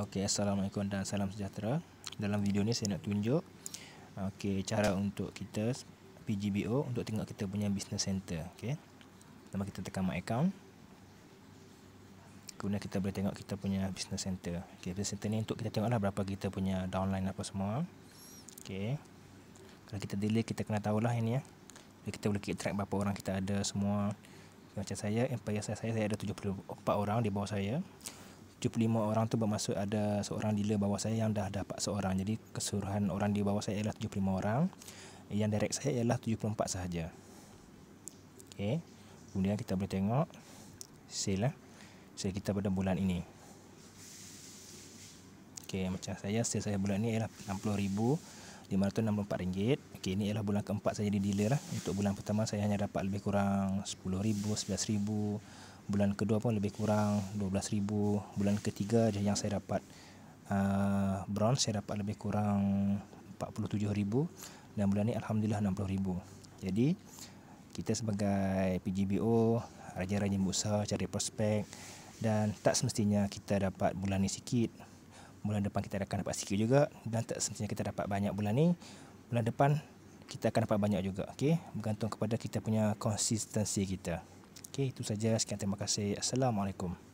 Okey, assalamualaikum dan salam sejahtera. Dalam video ni saya nak tunjuk okey cara untuk kita PGBO untuk tengok kita punya business center, okey. Pertama kita tekan my account. Kemudian kita boleh tengok kita punya business center. Okey, business center ni untuk kita tengoklah berapa kita punya downline apa semua. Okey. Kalau kita delay kita kena tahulah ini ya. Jadi kita boleh keep track berapa orang kita ada semua. Macam saya, empire saya saya, saya ada 74 orang di bawah saya. 75 orang tu bermaksud ada seorang dealer bawah saya yang dah dapat seorang. Jadi keseluruhan orang di bawah saya ialah 75 orang. Yang direct saya ialah 74 sahaja. Okay, Kemudian kita boleh tengok sale lah. Sale kita pada bulan ini. Okay, macam saya sale saya bulan ni ialah 60,564 ringgit. Okey, ini ialah bulan keempat saya di dealer lah. Untuk bulan pertama saya hanya dapat lebih kurang 10,000, 11,000 bulan kedua pun lebih kurang 12000 bulan ketiga je yang saya dapat uh, bronze saya dapat lebih kurang 47000 dan bulan ni alhamdulillah 60000 jadi kita sebagai PGBO rajin-rajin busa cari prospek dan tak semestinya kita dapat bulan ni sikit bulan depan kita akan dapat sikit juga dan tak semestinya kita dapat banyak bulan ni bulan depan kita akan dapat banyak juga okey bergantung kepada kita punya konsistensi kita Okey, itu saja. Sekian terima kasih. Assalamualaikum.